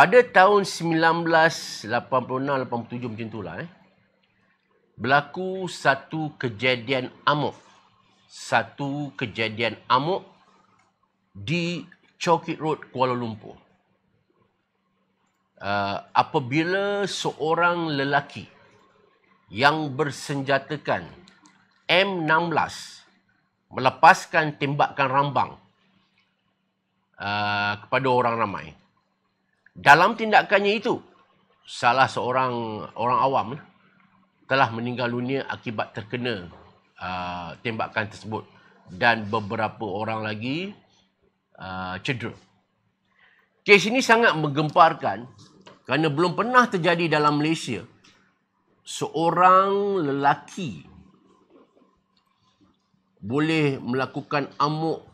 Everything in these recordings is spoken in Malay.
Pada tahun 1986-87 macam itulah eh, Berlaku satu kejadian amok, Satu kejadian amok Di Chokit Road, Kuala Lumpur uh, Apabila seorang lelaki Yang bersenjatakan M16 Melepaskan tembakan rambang uh, Kepada orang ramai dalam tindakannya itu, salah seorang orang awam eh, telah meninggal dunia akibat terkena uh, tembakan tersebut dan beberapa orang lagi uh, cedera. Kes ini sangat menggemparkan kerana belum pernah terjadi dalam Malaysia seorang lelaki boleh melakukan amuk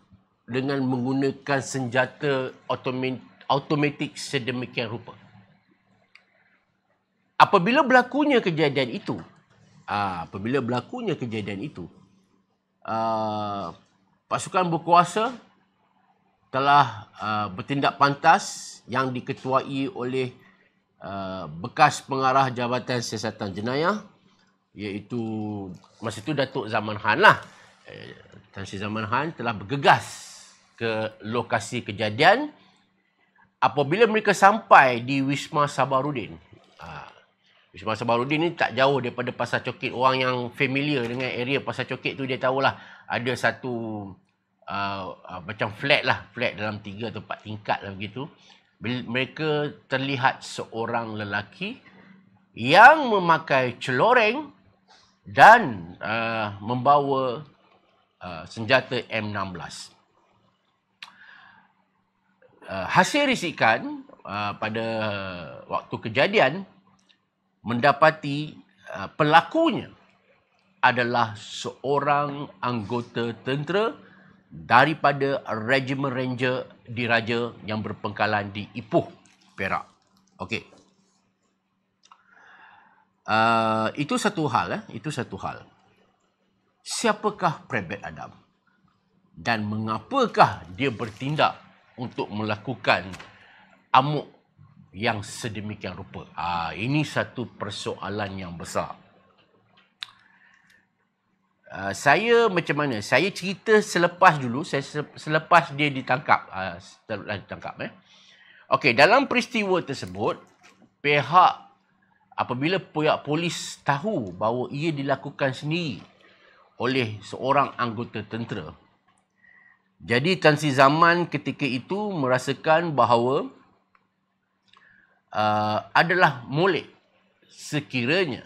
dengan menggunakan senjata automatik automatik sedemikian rupa. Apabila berlakunya kejadian itu, ah, apabila berlakunya kejadian itu, ah, pasukan berkuasa telah ah, bertindak pantas yang diketuai oleh bekas pengarah Jabatan Siasatan Jenayah iaitu masa itu Datuk Zaman Khan lah. Eh, Tan Zaman Khan telah bergegas ke lokasi kejadian apabila mereka sampai di Wisma Sabarudin. Uh, Wisma Sabarudin ni tak jauh daripada Pasar Cokit. Orang yang familiar dengan area Pasar Cokit tu dia tahulah ada satu uh, uh, macam flat lah. Flat dalam tiga atau empat tingkat lah begitu. mereka terlihat seorang lelaki yang memakai celoreng dan uh, membawa uh, senjata M16 uh, hasil risikan uh, pada waktu kejadian mendapati uh, pelakunya adalah seorang anggota tentera daripada Regiment Ranger Diraja yang berpengkalan di Ipoh, Perak. Okey. Uh, itu satu hal eh, itu satu hal. Siapakah Prebet Adam? Dan mengapakah dia bertindak untuk melakukan amuk yang sedemikian rupa. Ha, ini satu persoalan yang besar. Uh, saya macam mana? Saya cerita selepas dulu, saya selepas dia ditangkap, uh, ditangkap eh. Okey, dalam peristiwa tersebut, pihak apabila pihak polis tahu bahawa ia dilakukan sendiri oleh seorang anggota tentera, jadi Tan Sri Zaman ketika itu merasakan bahawa uh, adalah molek sekiranya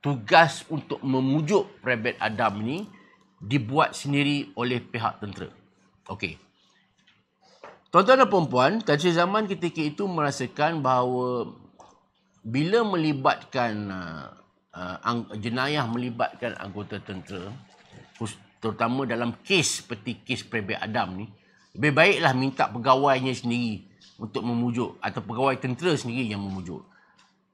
tugas untuk memujuk Prebet Adam ini dibuat sendiri oleh pihak tentera. Okey. Tuan-tuan dan puan Tan Sri Zaman ketika itu merasakan bahawa bila melibatkan uh, uh, jenayah melibatkan anggota tentera, terutama dalam kes seperti kes Prebek Adam ni lebih baiklah minta pegawainya sendiri untuk memujuk atau pegawai tentera sendiri yang memujuk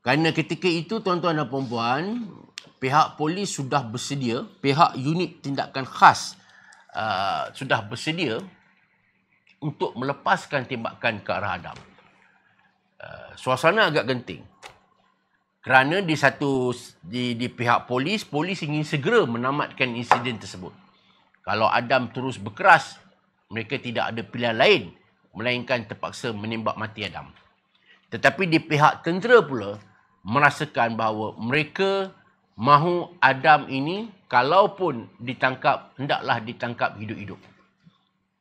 kerana ketika itu tuan-tuan dan puan pihak polis sudah bersedia pihak unit tindakan khas uh, sudah bersedia untuk melepaskan tembakan ke arah Adam uh, suasana agak genting kerana di satu di, di pihak polis polis ingin segera menamatkan insiden tersebut kalau Adam terus berkeras, mereka tidak ada pilihan lain melainkan terpaksa menembak mati Adam. Tetapi di pihak tentera pula merasakan bahawa mereka mahu Adam ini kalaupun ditangkap, hendaklah ditangkap hidup-hidup.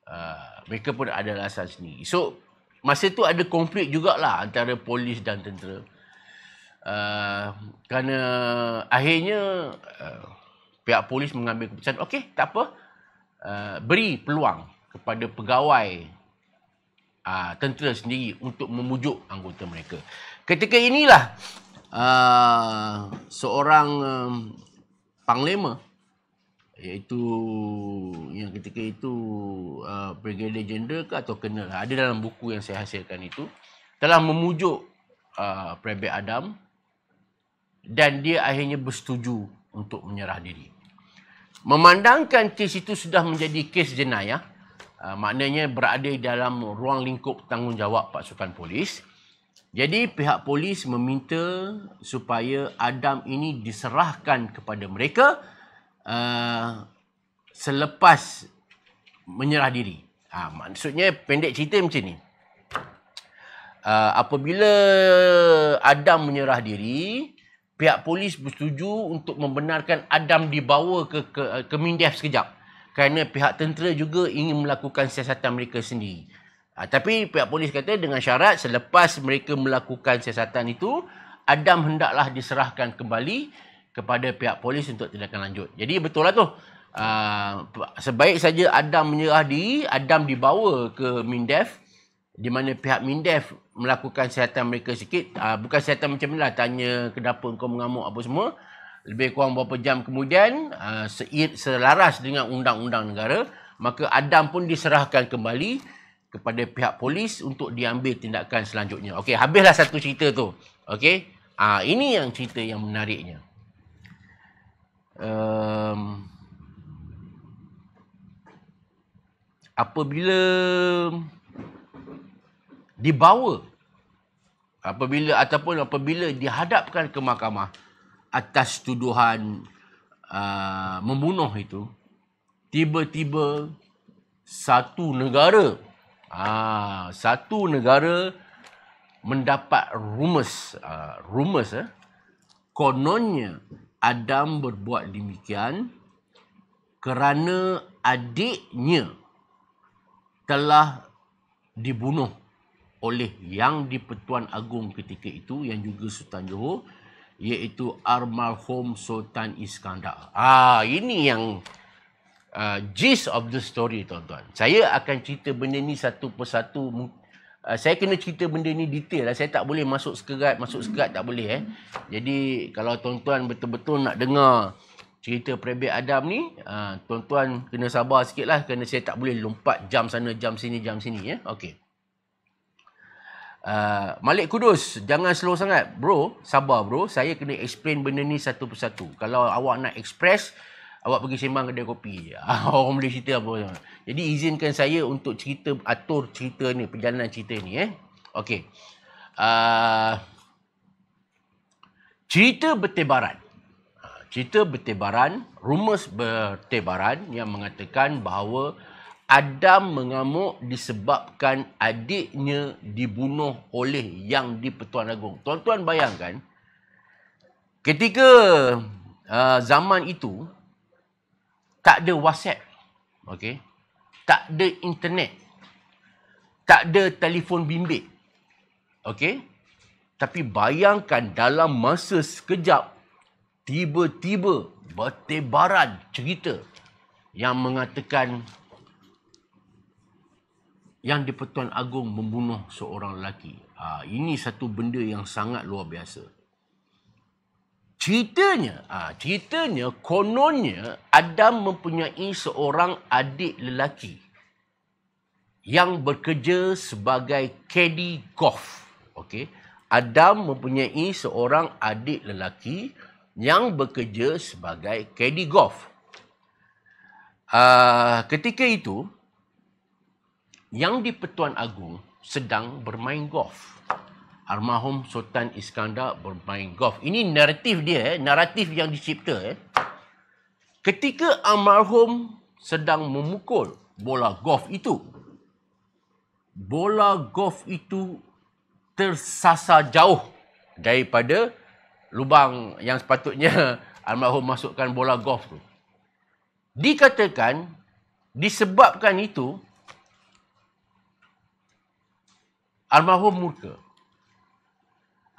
Uh, mereka pun ada alasan sendiri. So, masa itu ada konflik jugalah antara polis dan tentera. Uh, kerana akhirnya uh, pihak polis mengambil keputusan, okey, tak apa, uh, Uh, beri peluang kepada pegawai uh, tentera sendiri untuk memujuk anggota mereka. Ketika inilah uh, seorang um, panglima iaitu yang ketika itu uh, Brigadier General ke atau Colonel ada dalam buku yang saya hasilkan itu telah memujuk uh, Prebek Adam dan dia akhirnya bersetuju untuk menyerah diri memandangkan kes itu sudah menjadi kes jenayah, uh, maknanya berada dalam ruang lingkup tanggungjawab pasukan polis. Jadi pihak polis meminta supaya Adam ini diserahkan kepada mereka uh, selepas menyerah diri. Ha, maksudnya pendek cerita macam ni. Uh, apabila Adam menyerah diri, pihak polis bersetuju untuk membenarkan Adam dibawa ke ke, ke Mindef sekejap kerana pihak tentera juga ingin melakukan siasatan mereka sendiri. Ha, tapi pihak polis kata dengan syarat selepas mereka melakukan siasatan itu Adam hendaklah diserahkan kembali kepada pihak polis untuk tindakan lanjut. Jadi betul lah tu. Ha, sebaik saja Adam menyerah diri, Adam dibawa ke Mindef di mana pihak MINDEF melakukan siasatan mereka sikit uh, bukan siasatan macam ni lah tanya kenapa kau mengamuk apa semua lebih kurang beberapa jam kemudian uh, selaras dengan undang-undang negara maka Adam pun diserahkan kembali kepada pihak polis untuk diambil tindakan selanjutnya okey habislah satu cerita tu okey uh, ini yang cerita yang menariknya um, apabila dibawa apabila ataupun apabila dihadapkan ke mahkamah atas tuduhan uh, membunuh itu tiba-tiba satu negara uh, satu negara mendapat rumus uh, rumus eh kononnya Adam berbuat demikian kerana adiknya telah dibunuh oleh Yang di-Pertuan agung ketika itu yang juga Sultan Johor iaitu Armalhum Sultan Iskandar. Ah ini yang uh, gist of the story tuan-tuan. Saya akan cerita benda ni satu persatu. Uh, saya kena cerita benda ni detail lah. Saya tak boleh masuk sekerat, masuk sekerat tak boleh eh. Jadi kalau tuan-tuan betul-betul nak dengar cerita Prebek Adam ni, uh, tuan-tuan kena sabar sikit lah. Kerana saya tak boleh lompat jam sana, jam sini, jam sini. Eh? Okey. Ah, Malik Kudus, jangan slow sangat. Bro, sabar bro. Saya kena explain benda ni satu persatu. Kalau awak nak express, awak pergi sembang kedai kopi. Ah, orang boleh cerita apa. Jadi izinkan saya untuk cerita, atur cerita ni, perjalanan cerita ni. Eh? okay. Uh, ah, cerita bertebaran. Cerita bertebaran, rumus bertebaran yang mengatakan bahawa Adam mengamuk disebabkan adiknya dibunuh oleh yang di-Pertuan Agong. Tuan-tuan bayangkan, ketika uh, zaman itu, tak ada WhatsApp. Okay? Tak ada internet. Tak ada telefon bimbit. Okay? Tapi bayangkan dalam masa sekejap, tiba-tiba bertebaran cerita yang mengatakan yang di-Pertuan Agong membunuh seorang lelaki. Ha, ini satu benda yang sangat luar biasa. Ceritanya, ha, ceritanya kononnya Adam mempunyai seorang adik lelaki yang bekerja sebagai caddy golf. Okay, Adam mempunyai seorang adik lelaki yang bekerja sebagai caddy golf. Uh, ketika itu, yang di Pertuan Agung sedang bermain golf. Almarhum Sultan Iskandar bermain golf. Ini naratif dia, eh, naratif yang dicipta. Eh. Ketika almarhum sedang memukul bola golf itu, bola golf itu tersasar jauh daripada lubang yang sepatutnya almarhum masukkan bola golf tu. Dikatakan disebabkan itu almarhum murka.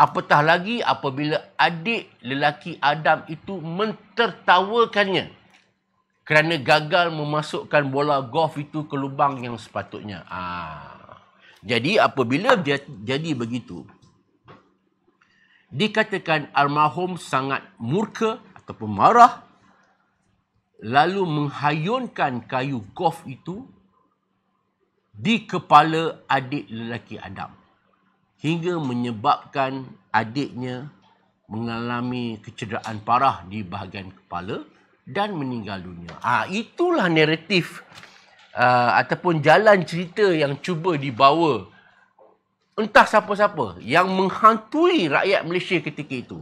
Apatah lagi apabila adik lelaki Adam itu mentertawakannya kerana gagal memasukkan bola golf itu ke lubang yang sepatutnya. Ah. Jadi apabila dia jadi begitu, dikatakan almarhum sangat murka ataupun marah lalu menghayunkan kayu golf itu di kepala adik lelaki Adam hingga menyebabkan adiknya mengalami kecederaan parah di bahagian kepala dan meninggal dunia. Ah itulah naratif uh, ataupun jalan cerita yang cuba dibawa entah siapa-siapa yang menghantui rakyat Malaysia ketika itu.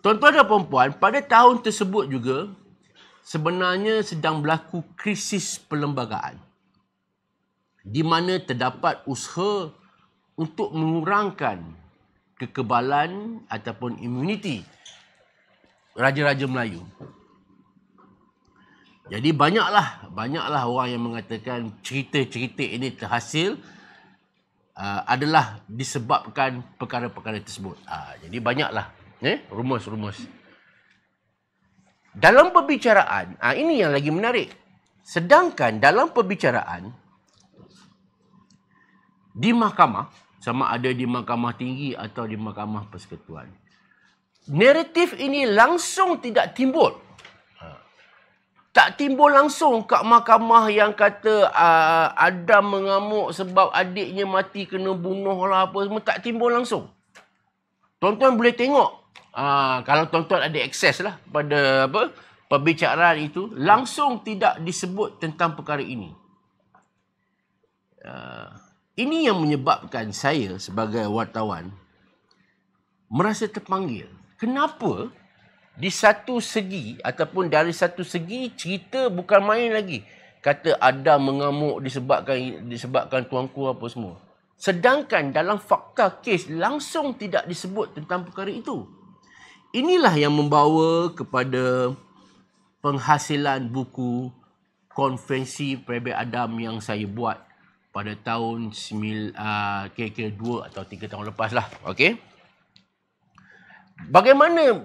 Tuan-tuan dan puan-puan, pada tahun tersebut juga sebenarnya sedang berlaku krisis perlembagaan di mana terdapat usaha untuk mengurangkan kekebalan ataupun imuniti raja-raja Melayu. Jadi banyaklah banyaklah orang yang mengatakan cerita-cerita ini terhasil uh, adalah disebabkan perkara-perkara tersebut. Uh, jadi banyaklah eh rumus-rumus. Dalam perbicaraan, uh, ini yang lagi menarik. Sedangkan dalam perbicaraan, di mahkamah sama ada di mahkamah tinggi atau di mahkamah persekutuan. Naratif ini langsung tidak timbul. Ha. Tak timbul langsung kat mahkamah yang kata uh, ah, Adam mengamuk sebab adiknya mati kena bunuh lah apa semua. Tak timbul langsung. Tuan-tuan boleh tengok. Uh, kalau tuan-tuan ada akses lah pada apa, perbicaraan itu. Langsung tidak disebut tentang perkara ini. Uh, ini yang menyebabkan saya sebagai wartawan merasa terpanggil. Kenapa di satu segi ataupun dari satu segi cerita bukan main lagi. Kata ada mengamuk disebabkan disebabkan tuanku apa semua. Sedangkan dalam fakta kes langsung tidak disebut tentang perkara itu. Inilah yang membawa kepada penghasilan buku konvensi Prebe Adam yang saya buat pada tahun 9 uh, KK 2 atau tiga tahun lepas lah okay? bagaimana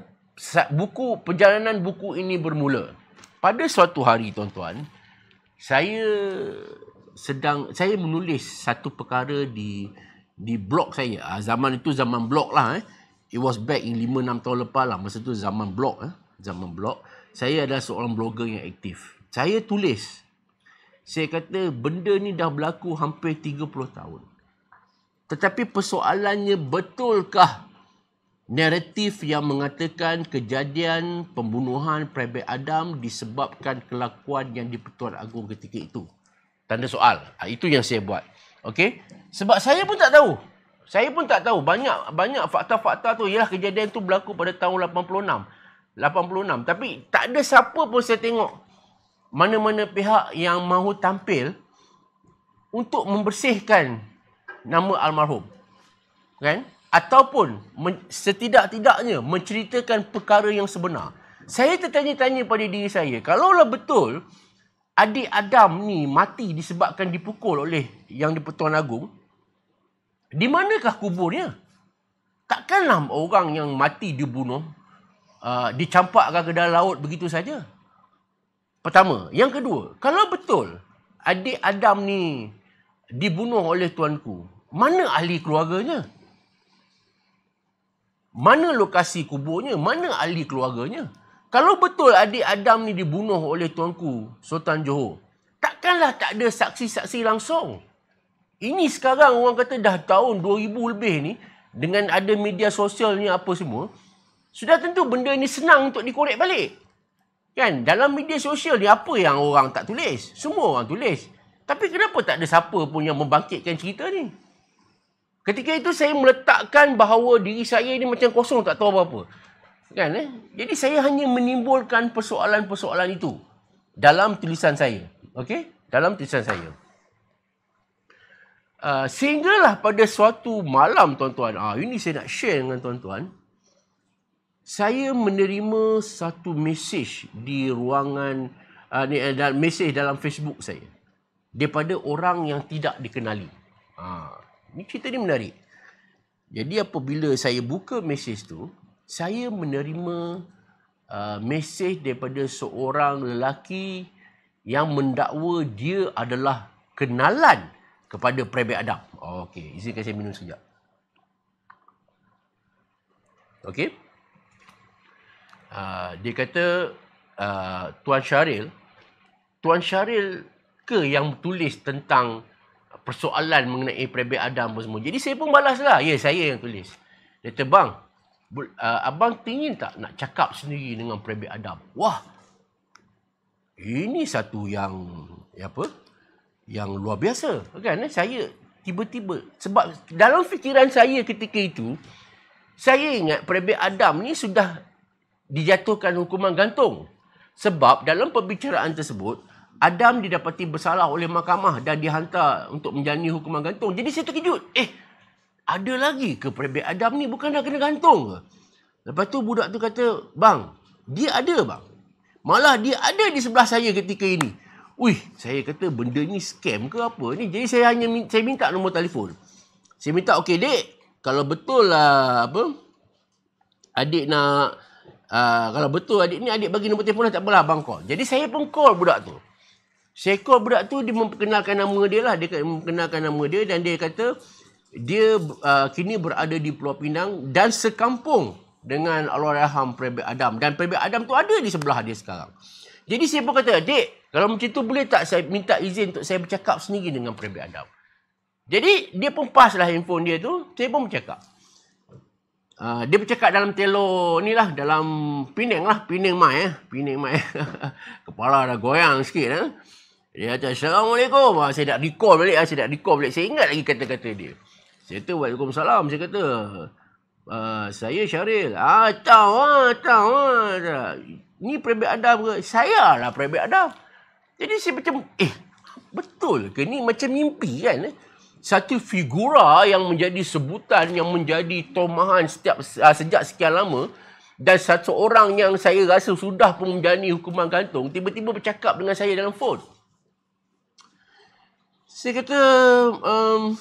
buku perjalanan buku ini bermula pada suatu hari tuan-tuan saya sedang saya menulis satu perkara di di blog saya uh, zaman itu zaman blog lah eh. it was back in lima enam tahun lepas lah masa itu zaman blog eh. zaman blog saya adalah seorang blogger yang aktif saya tulis saya kata benda ni dah berlaku hampir 30 tahun. Tetapi persoalannya betulkah naratif yang mengatakan kejadian pembunuhan Prabek Adam disebabkan kelakuan yang di-Pertuan ketika itu? Tanda soal. Ha, itu yang saya buat. Okey? Sebab saya pun tak tahu. Saya pun tak tahu. Banyak banyak fakta-fakta tu ialah kejadian tu berlaku pada tahun 86. 86. Tapi tak ada siapa pun saya tengok mana-mana pihak yang mahu tampil untuk membersihkan nama almarhum. Kan? Ataupun setidak-tidaknya menceritakan perkara yang sebenar. Saya tertanya-tanya pada diri saya, kalaulah betul adik Adam ni mati disebabkan dipukul oleh yang di-Pertuan Agong, di manakah kuburnya? Takkanlah orang yang mati dibunuh, uh, dicampakkan ke dalam laut begitu saja. Pertama. Yang kedua. Kalau betul adik Adam ni dibunuh oleh tuanku. Mana ahli keluarganya? Mana lokasi kuburnya? Mana ahli keluarganya? Kalau betul adik Adam ni dibunuh oleh tuanku Sultan Johor. Takkanlah tak ada saksi-saksi langsung. Ini sekarang orang kata dah tahun 2000 lebih ni. Dengan ada media sosial ni apa semua. Sudah tentu benda ni senang untuk dikorek balik. Kan? Dalam media sosial ni apa yang orang tak tulis? Semua orang tulis. Tapi kenapa tak ada siapa pun yang membangkitkan cerita ni? Ketika itu saya meletakkan bahawa diri saya ni macam kosong tak tahu apa-apa. Kan? Eh? Jadi saya hanya menimbulkan persoalan-persoalan itu dalam tulisan saya. Okay, Dalam tulisan saya. Uh, sehinggalah pada suatu malam tuan-tuan. Ah, ini saya nak share dengan tuan-tuan saya menerima satu mesej di ruangan uh, ni ada uh, mesej dalam Facebook saya daripada orang yang tidak dikenali. Ha, ini cerita ni menarik. Jadi apabila saya buka mesej tu, saya menerima uh, mesej daripada seorang lelaki yang mendakwa dia adalah kenalan kepada Prebek Adam. Oh, Okey, izinkan saya minum sekejap. Okey uh, dia kata uh, Tuan Syaril, Tuan Syaril ke yang tulis tentang persoalan mengenai Prebek Adam pun semua. Jadi saya pun balas lah. Ya, saya yang tulis. Dia kata, bang, uh, abang ingin tak nak cakap sendiri dengan Prebek Adam? Wah, ini satu yang, yang apa? Yang luar biasa. Kan? Eh, saya tiba-tiba. Sebab dalam fikiran saya ketika itu, saya ingat Prebek Adam ni sudah dijatuhkan hukuman gantung. Sebab dalam perbicaraan tersebut, Adam didapati bersalah oleh mahkamah dan dihantar untuk menjalani hukuman gantung. Jadi saya terkejut. Eh, ada lagi ke perbicaraan Adam ni? Bukan dah kena gantung ke? Lepas tu budak tu kata, bang, dia ada bang. Malah dia ada di sebelah saya ketika ini. Wih, saya kata benda ni scam ke apa ni? Jadi saya hanya saya minta nombor telefon. Saya minta, okey dek, kalau betul lah apa, adik nak Ah, kalau betul adik ni adik bagi nombor telefon lah tak apalah abang call. Jadi saya pun call budak tu. Saya call budak tu dia memperkenalkan nama dia lah. Dia memperkenalkan nama dia dan dia kata dia uh, kini berada di Pulau Pinang dan sekampung dengan Allahyarham Prebek Adam. Dan Prebek Adam tu ada di sebelah dia sekarang. Jadi saya pun kata, adik kalau macam tu boleh tak saya minta izin untuk saya bercakap sendiri dengan Prebek Adam. Jadi dia pun pas lah handphone dia tu. Saya pun bercakap. Uh, dia bercakap dalam telo ni lah, dalam pining lah, pining Mai eh. pining Mai. Kepala dah goyang sikit eh. Dia kata, Assalamualaikum. Ha, saya tak recall balik, ha, saya tak recall balik. Saya ingat lagi kata-kata dia. Saya tu, Waalaikumsalam. Saya kata, uh, saya Syaril. Ah, tahu, ah, tahu. Ah, ni Prebek Adam ke? Saya lah Prebek Adam. Jadi saya macam, eh, betul ke? Ni macam mimpi kan eh satu figura yang menjadi sebutan yang menjadi tomahan setiap uh, sejak sekian lama dan satu orang yang saya rasa sudah pun menjalani hukuman gantung tiba-tiba bercakap dengan saya dalam phone. Saya kata um,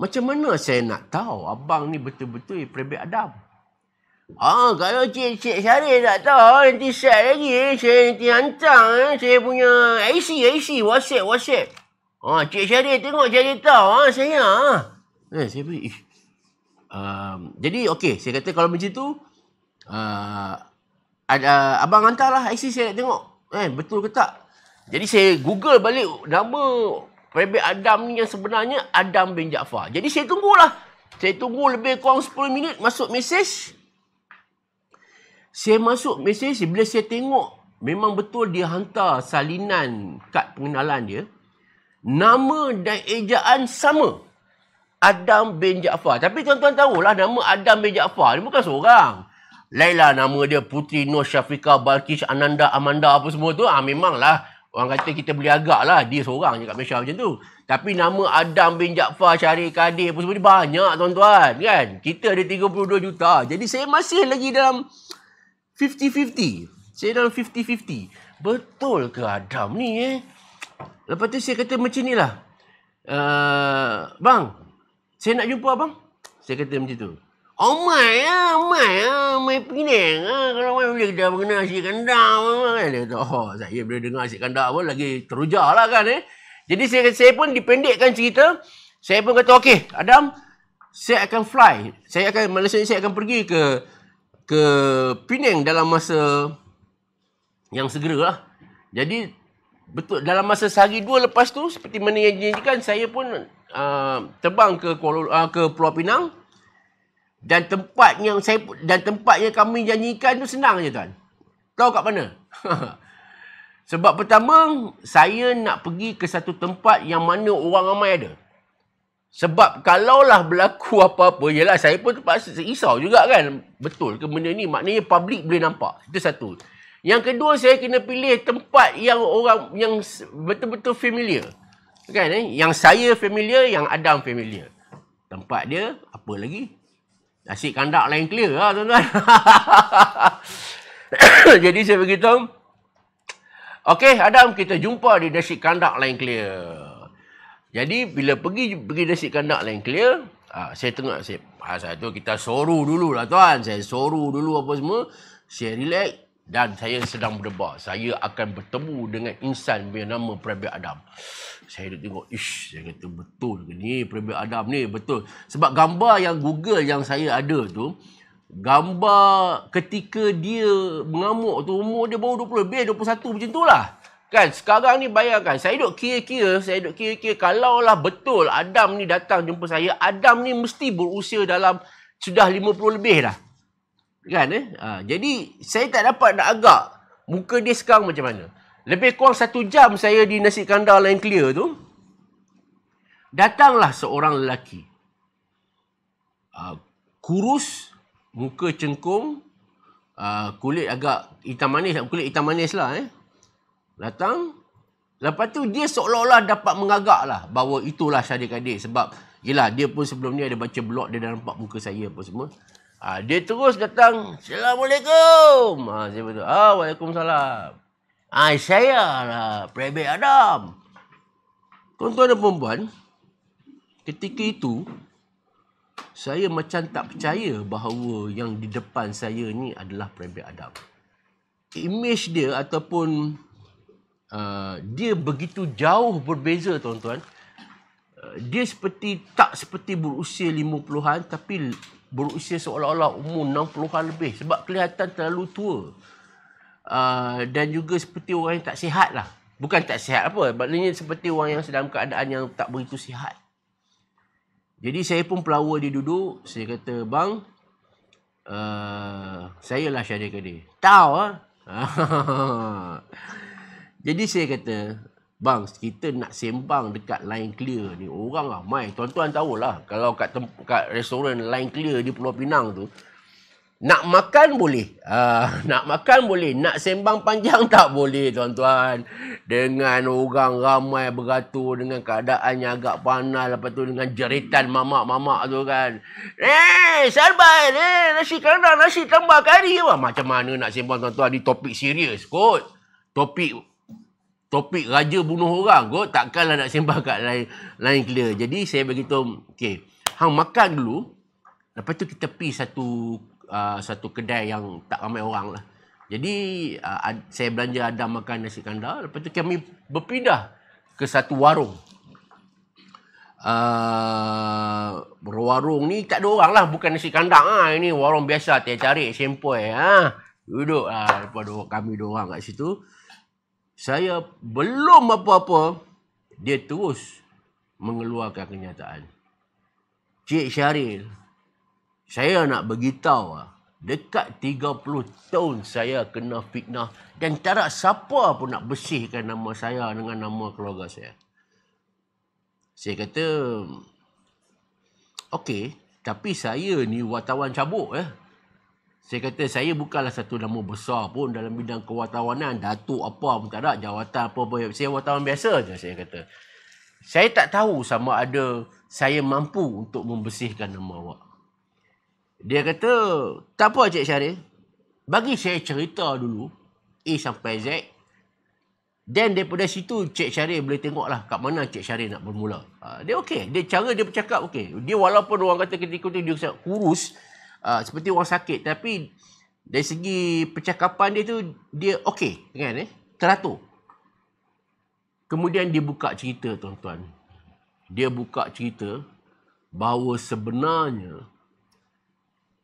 macam mana saya nak tahu abang ni betul-betul private adam. Ah, ha, kalau cik cik Syarif tak tahu nanti saya lagi saya nanti hantar eh. saya punya IC IC WhatsApp WhatsApp. Ha, oh, Cik Syari tengok cerita. tahu. Ha, saya. Ha. Ah. Eh, saya beri. Uh, jadi, okey. Saya kata kalau macam tu, uh, ada, uh, abang hantarlah IC saya nak tengok. Eh, betul ke tak? Jadi, saya google balik nama Prebek Adam ni yang sebenarnya Adam bin Jaafar. Jadi, saya tunggulah. Saya tunggu lebih kurang 10 minit masuk mesej. Saya masuk mesej. Bila saya tengok, memang betul dia hantar salinan kad pengenalan dia nama dan ejaan sama. Adam bin Jaafar. Tapi tuan-tuan tahulah nama Adam bin Jaafar ni bukan seorang. Laila nama dia Putri Nur Syafiqah Balkis Ananda Amanda apa semua tu. Ha, memanglah orang kata kita boleh agak lah. Dia seorang je kat Malaysia macam tu. Tapi nama Adam bin Jaafar Syari Kadir apa semua ni banyak tuan-tuan. Kan? Kita ada 32 juta. Jadi saya masih lagi dalam 50-50. Saya dalam 50-50. Betul ke Adam ni eh? Lepas tu saya kata macam ni lah. Uh, bang, saya nak jumpa abang. Saya kata macam tu. Oh my, ah, my, ah, my Penang. Ah. Kalau my boleh kita mengenal si kandang. Kan? Dia kata, oh, saya boleh dengar si kandang pun lagi teruja lah kan. Eh. Jadi saya, saya pun dipendekkan cerita. Saya pun kata, okey, Adam, saya akan fly. Saya akan, maksudnya saya akan pergi ke ke Penang dalam masa yang segera lah. Jadi Betul. Dalam masa sehari dua lepas tu, seperti mana yang dijanjikan, saya pun uh, terbang ke Kuala, uh, ke Pulau Pinang. Dan tempat yang saya dan tempat yang kami janjikan tu senang je tuan. Tahu kat mana? Sebab pertama, saya nak pergi ke satu tempat yang mana orang ramai ada. Sebab kalaulah berlaku apa-apa, yelah saya pun terpaksa risau juga kan. Betul ke benda ni? Maknanya public boleh nampak. Itu Satu. Yang kedua saya kena pilih tempat yang orang yang betul-betul familiar. Kan eh? Yang saya familiar, yang Adam familiar. Tempat dia apa lagi? Asyik kandak lain clear lah tuan-tuan. Jadi saya beritahu. Okey Adam kita jumpa di Dasik Kandak Lain Clear. Jadi bila pergi pergi Dasik Kandak Lain Clear. Ah, saya tengok saya. Ah, saya tu kita soru dulu lah tuan. Saya soru dulu apa semua. Saya relax dan saya sedang berdebar. Saya akan bertemu dengan insan bernama Prabi Adam. Saya dah tengok, ish, saya kata betul ke ni Prabi Adam ni, betul. Sebab gambar yang Google yang saya ada tu, gambar ketika dia mengamuk tu, umur dia baru 20 lebih, 21 macam tu lah. Kan, sekarang ni bayangkan, saya duduk kira-kira, saya duduk kira-kira, kalaulah betul Adam ni datang jumpa saya, Adam ni mesti berusia dalam, sudah 50 lebih dah. Kan eh? Ha, jadi, saya tak dapat nak agak muka dia sekarang macam mana. Lebih kurang satu jam saya di nasi kandar lain clear tu, datanglah seorang lelaki. Ha, kurus, muka cengkung, ha, kulit agak hitam manis, kulit hitam manis lah eh. Datang, lepas tu dia seolah-olah dapat mengagak lah bahawa itulah Syadik Adik sebab Yelah, dia pun sebelum ni ada baca blog, dia dah nampak muka saya apa semua. Ha, dia terus datang, Assalamualaikum. Ha, saya betul. Ha, ah, Waalaikumsalam. Ha, saya lah, Prebek Adam. Tuan-tuan dan perempuan, ketika itu, saya macam tak percaya bahawa yang di depan saya ni adalah Prebek Adam. Image dia ataupun uh, dia begitu jauh berbeza, tuan-tuan. Uh, dia seperti tak seperti berusia lima puluhan, tapi berusia seolah-olah umur 60-an lebih sebab kelihatan terlalu tua. Uh, dan juga seperti orang yang tak sihat lah. Bukan tak sihat apa. Maknanya seperti orang yang sedang keadaan yang tak begitu sihat. Jadi saya pun pelawa dia duduk. Saya kata, bang, uh, saya lah syarikat dia. Tau lah. Jadi saya kata, Bang, kita nak sembang dekat line clear ni. Orang ramai. Lah, tuan-tuan tahulah. Kalau kat, kat restoran line clear di Pulau Pinang tu. Nak makan boleh. Uh, nak makan boleh. Nak sembang panjang tak boleh tuan-tuan. Dengan orang ramai beratur. Dengan keadaannya agak panas. Lepas tu dengan jeritan mamak-mamak tu kan. Eh, sarbat. Eh, nasi kandang, nasi tambah kari. macam mana nak sembang tuan-tuan. Ini topik serius kot. Topik topik raja bunuh orang kot takkanlah nak sembah kat lain lain kira. jadi saya bagi tu okey hang makan dulu lepas tu kita pergi satu uh, satu kedai yang tak ramai orang lah jadi uh, saya belanja ada makan nasi kandar lepas tu kami berpindah ke satu warung uh, warung ni tak ada orang lah bukan nasi kandar ha, ini warung biasa tiap cari sempoi ha. Eh. Ah, duduk lah lepas kami dua orang kat situ saya belum apa-apa, dia terus mengeluarkan kenyataan. Cik Syaril, saya nak beritahu lah. Dekat 30 tahun saya kena fitnah dan tak ada siapa pun nak bersihkan nama saya dengan nama keluarga saya. Saya kata, okey, tapi saya ni wartawan cabuk. Eh. Saya kata saya bukanlah satu nama besar pun dalam bidang kewartawanan. Datuk apa pun tak ada. Jawatan apa pun. Saya wartawan biasa je saya kata. Saya tak tahu sama ada saya mampu untuk membersihkan nama awak. Dia kata, tak apa Cik Syarif. Bagi saya cerita dulu. A sampai Z. Then daripada situ Cik Syarif boleh lah. kat mana Cik Syarif nak bermula. Ah, dia okey. Dia cara dia bercakap okey. Dia walaupun orang kata ketika itu Dia kurus. Ah, seperti orang sakit tapi dari segi percakapan dia tu dia okey kan eh teratur kemudian dia buka cerita tuan-tuan dia buka cerita bahawa sebenarnya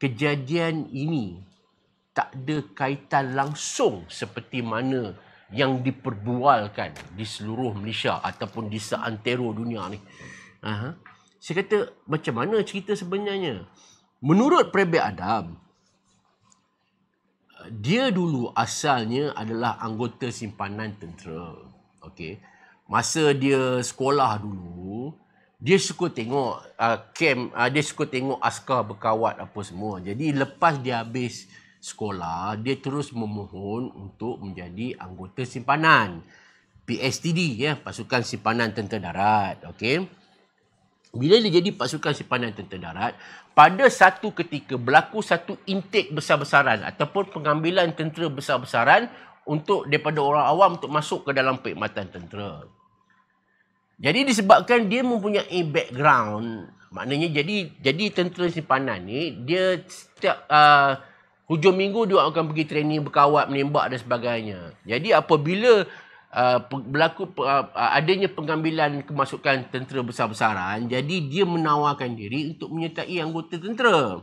kejadian ini tak ada kaitan langsung seperti mana yang diperbualkan di seluruh Malaysia ataupun di seantero dunia ni. Aha. Saya kata, macam mana cerita sebenarnya? Menurut Prebek Adam, uh, dia dulu asalnya adalah anggota simpanan tentera. Okey. Masa dia sekolah dulu, dia suka tengok uh, camp, uh, dia suka tengok askar berkawat apa semua. Jadi lepas dia habis sekolah, dia terus memohon untuk menjadi anggota simpanan. PSTD ya, pasukan simpanan tentera darat. Okey. Bila dia jadi pasukan simpanan tentera darat, pada satu ketika berlaku satu intake besar-besaran ataupun pengambilan tentera besar-besaran untuk daripada orang awam untuk masuk ke dalam perkhidmatan tentera. Jadi disebabkan dia mempunyai background, maknanya jadi jadi tentera simpanan ni dia setiap uh, hujung minggu dia akan pergi training berkawat menembak dan sebagainya. Jadi apabila uh, berlaku uh, uh, adanya pengambilan kemasukan tentera besar-besaran jadi dia menawarkan diri untuk menyertai anggota tentera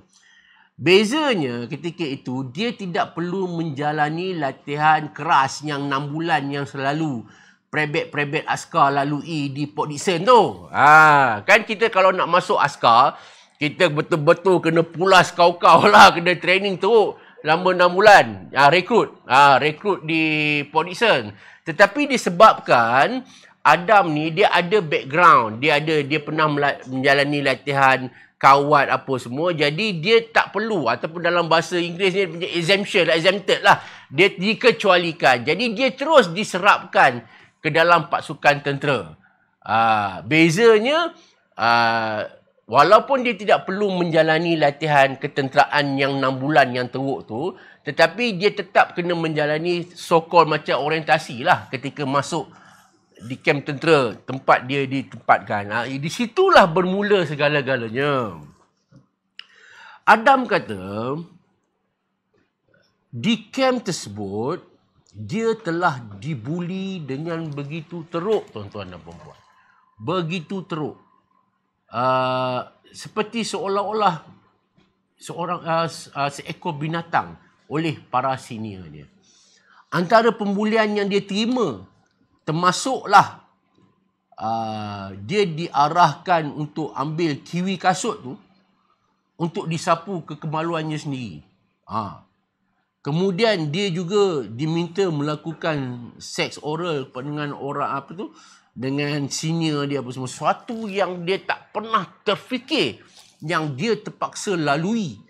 bezanya ketika itu dia tidak perlu menjalani latihan keras yang 6 bulan yang selalu prebet-prebet askar lalui di Port Dickson tu ha kan kita kalau nak masuk askar kita betul-betul kena pulas kau-kau lah kena training teruk lama 6 bulan ah ha, rekrut ah ha, rekrut di Port Dickson tetapi disebabkan Adam ni dia ada background, dia ada dia pernah menjalani latihan kawat apa semua. Jadi dia tak perlu ataupun dalam bahasa Inggeris ni punya exemption lah, exempted lah. Dia dikecualikan. Jadi dia terus diserapkan ke dalam pasukan tentera. Uh, bezanya uh, Walaupun dia tidak perlu menjalani latihan ketenteraan yang 6 bulan yang teruk tu, tetapi dia tetap kena menjalani sokol macam orientasi lah ketika masuk di kamp tentera tempat dia ditempatkan. Ah, di situlah bermula segala-galanya. Adam kata, di kamp tersebut, dia telah dibuli dengan begitu teruk tuan-tuan dan perempuan. Begitu teruk. Ah, seperti seolah-olah seorang uh, uh, seekor binatang oleh para senior dia. Antara pembulian yang dia terima termasuklah uh, dia diarahkan untuk ambil kiwi kasut tu untuk disapu ke kemaluannya sendiri. Ha. Kemudian dia juga diminta melakukan seks oral dengan orang apa tu dengan senior dia apa semua suatu yang dia tak pernah terfikir yang dia terpaksa lalui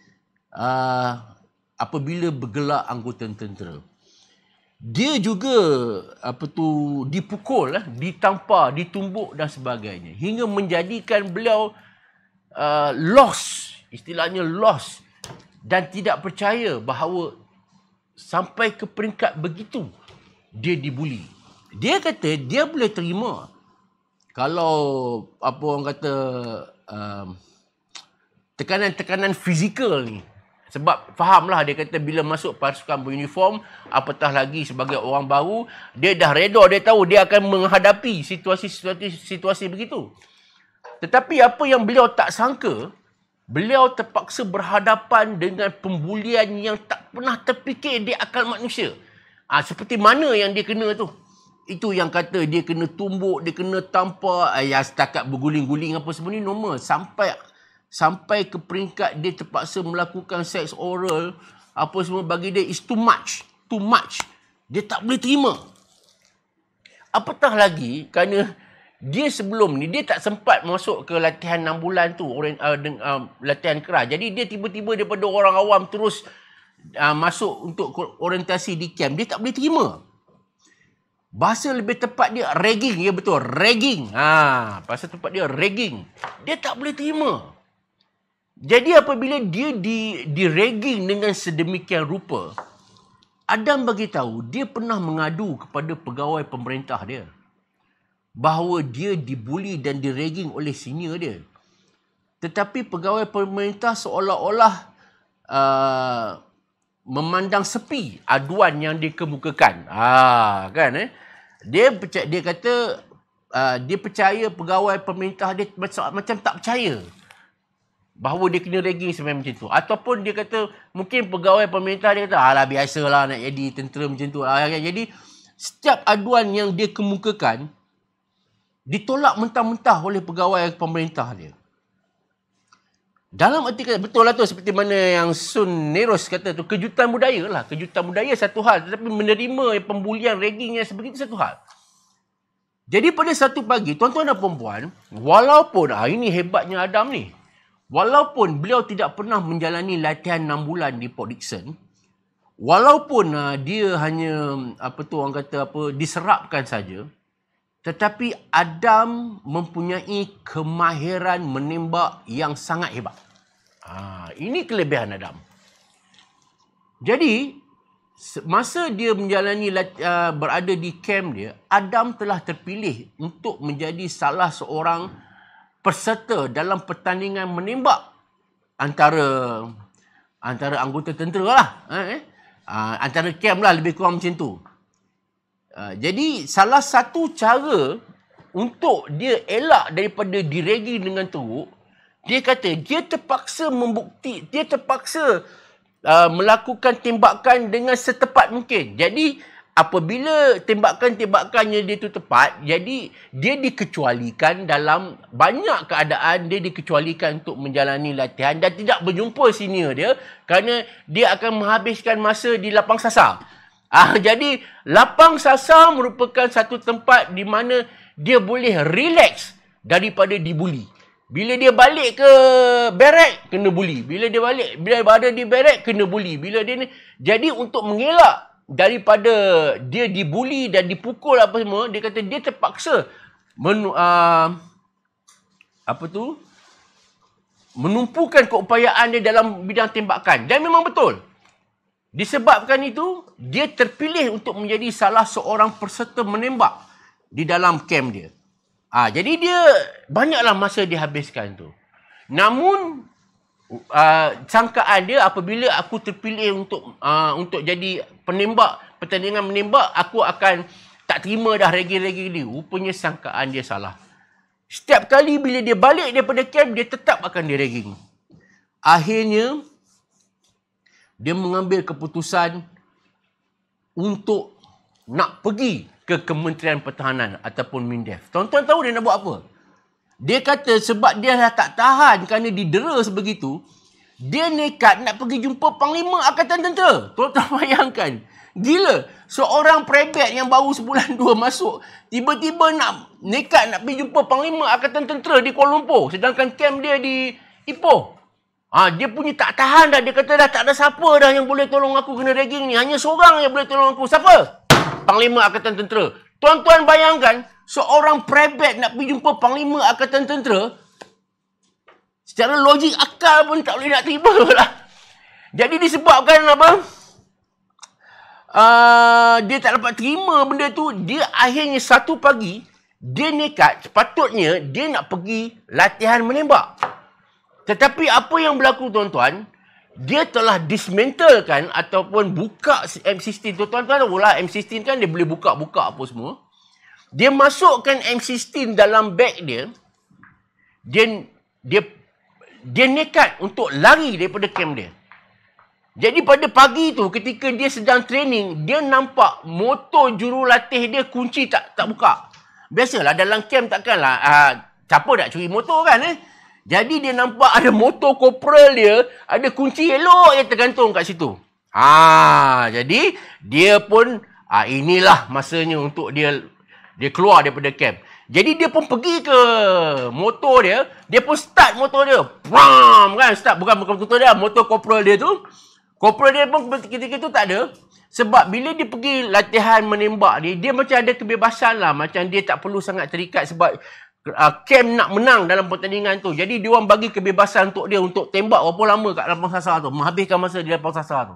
uh, apabila bergelar anggota tentera dia juga apa tu dipukul eh, ditampar ditumbuk dan sebagainya hingga menjadikan beliau uh, lost istilahnya lost dan tidak percaya bahawa sampai ke peringkat begitu dia dibuli dia kata dia boleh terima kalau apa orang kata um, tekanan-tekanan um, fizikal ni. Sebab fahamlah dia kata bila masuk pasukan beruniform, apatah lagi sebagai orang baru, dia dah reda, dia tahu dia akan menghadapi situasi-situasi situasi begitu. Tetapi apa yang beliau tak sangka, beliau terpaksa berhadapan dengan pembulian yang tak pernah terfikir dia akan manusia. Ha, seperti mana yang dia kena tu itu yang kata dia kena tumbuk, dia kena tampar, ayah setakat berguling-guling apa semua ni normal. Sampai sampai ke peringkat dia terpaksa melakukan seks oral, apa semua bagi dia is too much, too much. Dia tak boleh terima. Apatah lagi kerana dia sebelum ni dia tak sempat masuk ke latihan 6 bulan tu orang uh, uh, latihan keras. Jadi dia tiba-tiba daripada orang awam terus uh, masuk untuk orientasi di camp. Dia tak boleh terima. Bahasa lebih tepat dia ragging. Ya betul, ragging. Ha, bahasa tepat dia ragging. Dia tak boleh terima. Jadi apabila dia di di ragging dengan sedemikian rupa, Adam bagi tahu dia pernah mengadu kepada pegawai pemerintah dia bahawa dia dibuli dan di diragging oleh senior dia. Tetapi pegawai pemerintah seolah-olah uh, memandang sepi aduan yang dikemukakan. Ah, kan eh? Dia percaya, dia kata uh, dia percaya pegawai pemerintah dia macam, macam tak percaya bahawa dia kena regging sampai macam tu. Ataupun dia kata mungkin pegawai pemerintah dia kata alah biasalah nak jadi tentera macam tu. Ah, kan? Jadi setiap aduan yang dia kemukakan ditolak mentah-mentah oleh pegawai pemerintah dia. Dalam erti kata, betul lah tu seperti mana yang Sun Neros kata tu, kejutan budaya lah. Kejutan budaya satu hal. Tetapi menerima pembulian ragging yang sebegitu satu hal. Jadi pada satu pagi, tuan-tuan dan perempuan, walaupun hari ah, ini hebatnya Adam ni, walaupun beliau tidak pernah menjalani latihan 6 bulan di Port Dixon, walaupun ah, dia hanya apa tu orang kata apa diserapkan saja, tetapi Adam mempunyai kemahiran menembak yang sangat hebat. Ha, ini kelebihan Adam. Jadi, masa dia menjalani ah, berada di kem dia, Adam telah terpilih untuk menjadi salah seorang peserta dalam pertandingan menembak antara antara anggota tentera lah. Eh? eh. Ah, antara kem lah lebih kurang macam tu. Ah, jadi salah satu cara untuk dia elak daripada diregi dengan teruk, dia kata dia terpaksa membukti, dia terpaksa uh, melakukan tembakan dengan setepat mungkin. Jadi apabila tembakan-tembakannya dia tu tepat, jadi dia dikecualikan dalam banyak keadaan dia dikecualikan untuk menjalani latihan dan tidak berjumpa senior dia kerana dia akan menghabiskan masa di lapang sasar. Ah, jadi lapang sasa merupakan satu tempat di mana dia boleh relax daripada dibuli. Bila dia balik ke berek kena buli. Bila dia balik bila ada di berek kena buli. Bila dia ni jadi untuk mengelak daripada dia dibuli dan dipukul apa semua, dia kata dia terpaksa men, uh, ah, apa tu menumpukan keupayaan dia dalam bidang tembakan. Dan memang betul. Disebabkan itu, dia terpilih untuk menjadi salah seorang peserta menembak di dalam kem dia. Ha, jadi dia banyaklah masa dihabiskan tu. Namun uh, sangkaan dia apabila aku terpilih untuk uh, untuk jadi penembak pertandingan menembak aku akan tak terima dah regi-regi dia. Rupanya sangkaan dia salah. Setiap kali bila dia balik daripada camp dia tetap akan diregi. Akhirnya dia mengambil keputusan untuk nak pergi ke Kementerian Pertahanan ataupun MINDEF. Tuan-tuan tahu dia nak buat apa? Dia kata sebab dia dah tak tahan kerana didera sebegitu, dia nekat nak pergi jumpa Panglima Angkatan Tentera. Tuan-tuan bayangkan. Gila. Seorang prebet yang baru sebulan dua masuk, tiba-tiba nak nekat nak pergi jumpa Panglima Angkatan Tentera di Kuala Lumpur. Sedangkan kem dia di Ipoh. Ha, dia punya tak tahan dah. Dia kata dah tak ada siapa dah yang boleh tolong aku kena ragging ni. Hanya seorang yang boleh tolong aku. Siapa? Panglima Angkatan Tentera. Tuan-tuan bayangkan, seorang prebet nak pergi jumpa Panglima Angkatan Tentera, secara logik akal pun tak boleh nak terima lah. Jadi disebabkan apa? Uh, dia tak dapat terima benda tu. Dia akhirnya satu pagi, dia nekat sepatutnya dia nak pergi latihan menembak. Tetapi apa yang berlaku tuan-tuan, dia telah dismantlekan ataupun buka M16 tu. Tuan-tuan tahu lah M16 kan dia boleh buka-buka apa semua. Dia masukkan M16 dalam beg dia. Dia dia dia nekat untuk lari daripada camp dia. Jadi pada pagi tu ketika dia sedang training, dia nampak motor jurulatih dia kunci tak tak buka. Biasalah dalam camp takkanlah uh, siapa nak curi motor kan eh. Jadi dia nampak ada motor korporal dia, ada kunci elok yang tergantung kat situ. Ha, jadi dia pun ha, inilah masanya untuk dia dia keluar daripada camp. Jadi dia pun pergi ke motor dia, dia pun start motor dia. Pram kan start bukan bukan motor dia, motor korporal dia tu. Korporal dia pun ketika tu tak ada. Sebab bila dia pergi latihan menembak ni, dia macam ada kebebasan lah. Macam dia tak perlu sangat terikat sebab uh, ah, Cam nak menang dalam pertandingan tu. Jadi dia orang bagi kebebasan untuk dia untuk tembak berapa lama kat lapang sasar tu. Menghabiskan masa di lapang sasar tu.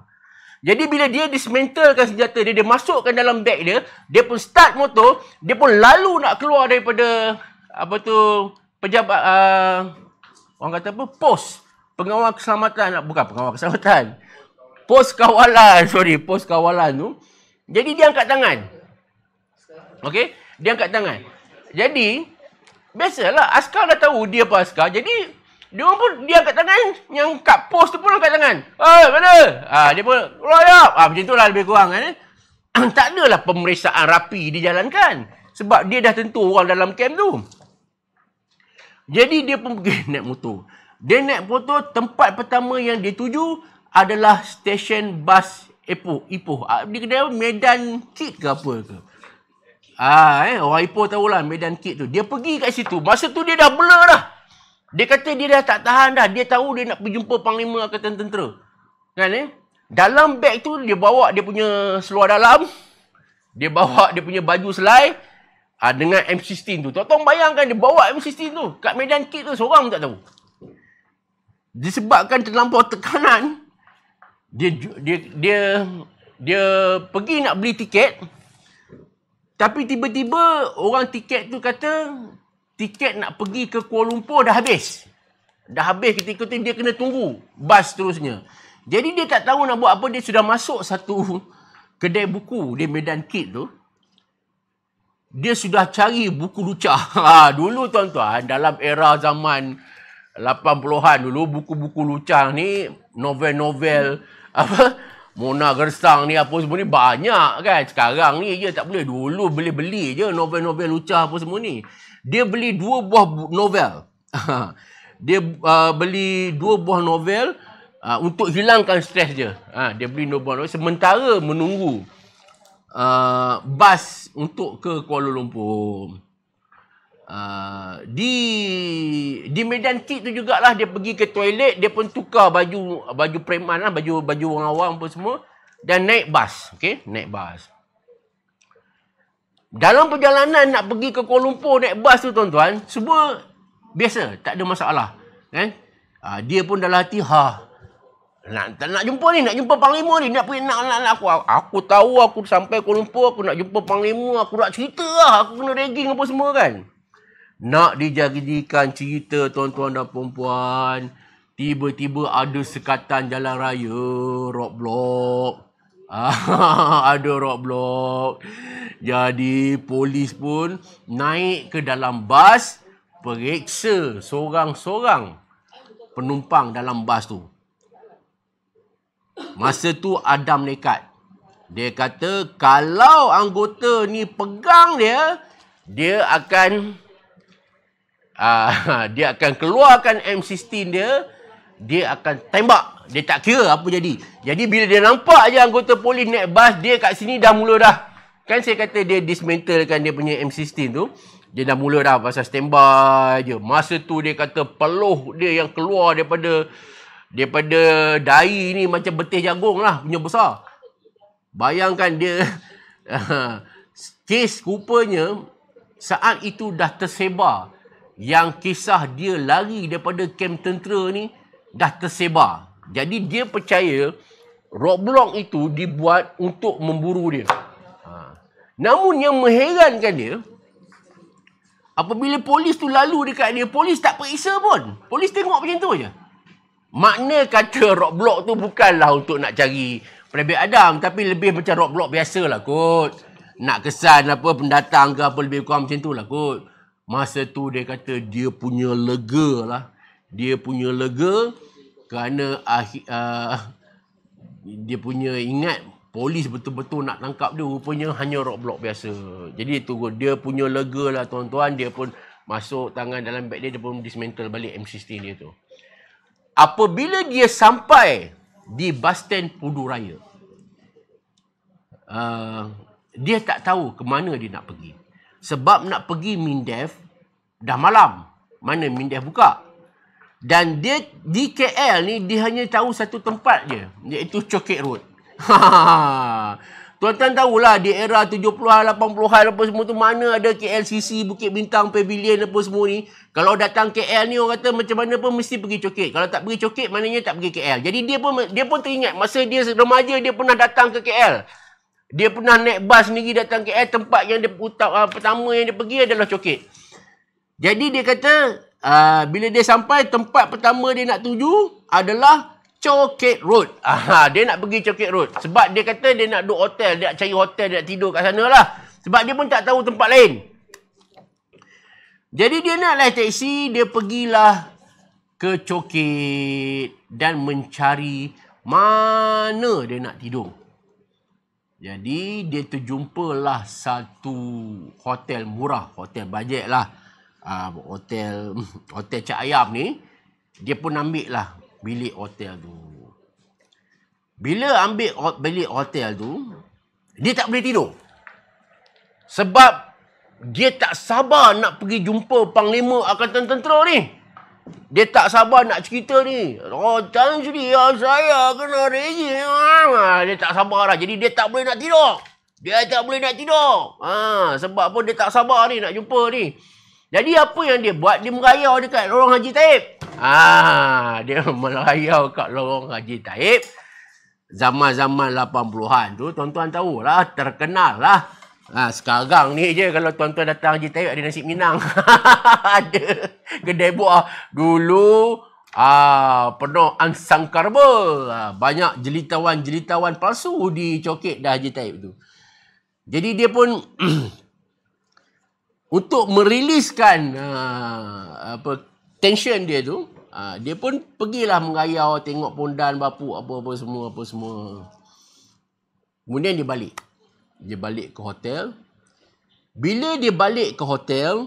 Jadi bila dia dismantlekan senjata dia, dia masukkan dalam beg dia, dia pun start motor, dia pun lalu nak keluar daripada apa tu pejabat uh, orang kata apa? Pos pengawal keselamatan nak lah. buka pengawal keselamatan. Pos kawalan, sorry, pos kawalan tu. Jadi dia angkat tangan. Okey, dia angkat tangan. Jadi Biasalah askar dah tahu dia apa askar. Jadi dia pun dia angkat tangan yang kat pos tu pun angkat tangan. Eh, mana? Ah ha, dia pun royap. Ah ha, macam itulah lebih kurang kan. Eh. tak adalah pemeriksaan rapi dijalankan sebab dia dah tentu orang dalam kem tu. Jadi dia pun pergi naik motor. Dia naik motor tempat pertama yang dia tuju adalah stesen bas Ipoh. Ipoh. Ah, dia kena Medan Cik ke apa ke. Ah, eh, orang Ipoh tahulah Medan Kit tu. Dia pergi kat situ. Masa tu dia dah blur dah. Dia kata dia dah tak tahan dah. Dia tahu dia nak pergi jumpa Panglima Angkatan Tentera. Kan eh? Dalam beg tu dia bawa dia punya seluar dalam. Dia bawa dia punya baju selai. Ah, dengan M16 tu. Tuan-tuan bayangkan dia bawa M16 tu. Kat Medan Kit tu seorang pun tak tahu. Disebabkan terlampau tekanan. Dia, dia, dia, dia, dia pergi nak beli tiket. Dia tapi tiba-tiba orang tiket tu kata tiket nak pergi ke Kuala Lumpur dah habis. Dah habis ketika tu dia kena tunggu bas terusnya. Jadi dia tak tahu nak buat apa dia sudah masuk satu kedai buku di Medan Kid tu. Dia sudah cari buku lucah. Ha, dulu tuan-tuan dalam era zaman 80-an dulu buku-buku lucah ni novel-novel apa Mona gerstang ni apa semua ni banyak kan. Sekarang ni je tak boleh. Dulu beli-beli je novel-novel lucah apa semua ni. Dia beli dua buah novel. dia uh, beli dua buah novel uh, untuk hilangkan stres je. Ha, dia beli dua buah novel sementara menunggu uh, bas untuk ke Kuala Lumpur. Uh, di di medan kick tu jugalah dia pergi ke toilet dia pun tukar baju baju preman lah baju baju orang awam pun semua dan naik bas okey naik bas dalam perjalanan nak pergi ke Kuala Lumpur naik bas tu tuan-tuan semua biasa tak ada masalah kan eh? uh, dia pun dalam hati ha nak tak nak jumpa ni nak jumpa panglima ni nak pergi nak, nak, nak aku aku tahu aku sampai Kuala Lumpur aku nak jumpa panglima aku nak cerita lah aku kena regging apa semua kan nak dijadikan cerita tuan-tuan dan puan-puan tiba-tiba ada sekatan jalan raya roadblock ada roadblock jadi polis pun naik ke dalam bas periksa seorang-seorang penumpang dalam bas tu masa tu Adam nekat dia kata kalau anggota ni pegang dia dia akan uh, dia akan keluarkan M16 dia dia akan tembak dia tak kira apa jadi jadi bila dia nampak je anggota polis naik bas dia kat sini dah mula dah kan saya kata dia dismantlekan dia punya M16 tu dia dah mula dah pasal standby je masa tu dia kata peluh dia yang keluar daripada daripada dai ni macam betih jagung lah punya besar bayangkan dia kes rupanya saat itu dah tersebar yang kisah dia lari daripada kem tentera ni dah tersebar. Jadi dia percaya roadblock itu dibuat untuk memburu dia. Ha. Namun yang mengherankan dia, apabila polis tu lalu dekat dia, polis tak periksa pun. Polis tengok macam tu je. Makna kata roadblock tu bukanlah untuk nak cari Prebek Adam tapi lebih macam roadblock biasa lah kot. Nak kesan apa pendatang ke apa lebih kurang macam tu lah kot. Masa tu dia kata dia punya lega lah. Dia punya lega kerana uh, dia punya ingat polis betul-betul nak tangkap dia. Rupanya hanya rock block biasa. Jadi tu dia punya lega lah tuan-tuan. Dia pun masuk tangan dalam beg dia. Dia pun dismantle balik M16 dia tu. Apabila dia sampai di Basten Pudu Raya. Uh, dia tak tahu ke mana dia nak pergi sebab nak pergi MINDEF dah malam. Mana MINDEF buka? Dan dia di KL ni dia hanya tahu satu tempat je iaitu Cokek Road. Tuan-tuan tahulah di era 70-an, 80-an apa semua tu mana ada KLCC, Bukit Bintang, Pavilion apa semua ni. Kalau datang KL ni orang kata macam mana pun mesti pergi Cokek. Kalau tak pergi Cokek maknanya tak pergi KL. Jadi dia pun dia pun teringat masa dia remaja dia pernah datang ke KL. Dia pernah naik bas sendiri datang KL eh, tempat yang dia utak uh, pertama yang dia pergi adalah Cokit. Jadi dia kata uh, bila dia sampai tempat pertama dia nak tuju adalah Cokit Road. Uh, dia nak pergi Cokit Road sebab dia kata dia nak duduk hotel, dia nak cari hotel, dia nak tidur kat sana lah. Sebab dia pun tak tahu tempat lain. Jadi dia nak naik teksi, dia pergilah ke Cokit dan mencari mana dia nak tidur. Jadi dia terjumpalah satu hotel murah, hotel bajet lah. Uh, hotel hmm, hotel Cak Ayam ni, dia pun ambil lah bilik hotel tu. Bila ambil bilik hotel tu, dia tak boleh tidur. Sebab dia tak sabar nak pergi jumpa panglima akan tentera ni. Dia tak sabar nak cerita ni. Oh, tangan ya saya kena rezi. Ha, dia tak sabar lah. Jadi dia tak boleh nak tidur. Dia tak boleh nak tidur. Ha, sebab pun dia tak sabar ni nak jumpa ni. Jadi apa yang dia buat? Dia merayau dekat lorong Haji Taib. Ha, dia merayau kat lorong Haji Taib. Zaman-zaman 80-an tu, tuan-tuan tahulah, terkenal lah. Ha, sekarang ni je kalau tuan-tuan datang Haji Tayyip ada nasi Minang. ada kedai buah. Dulu ah ha, penuh angsang karba. Ha, banyak jelitawan-jelitawan palsu di coket dah Haji Tayyip tu. Jadi dia pun untuk meriliskan ah, apa tension dia tu, ah, dia pun pergilah mengayau tengok pondan bapu apa-apa semua apa semua. Kemudian dia balik dia balik ke hotel. Bila dia balik ke hotel,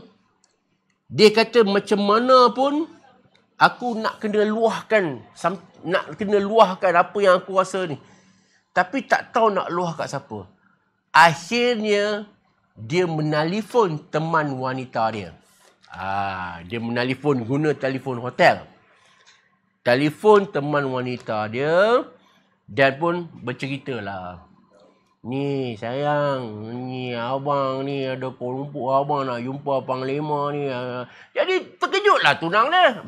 dia kata macam mana pun aku nak kena luahkan nak kena luahkan apa yang aku rasa ni. Tapi tak tahu nak luah kat siapa. Akhirnya dia menelefon teman wanita dia. Ah, dia menelefon guna telefon hotel. Telefon teman wanita dia dan pun berceritalah Ni sayang, ni abang ni ada kelompok abang nak jumpa panglima ni. Ah, jadi terkejutlah tunang dia.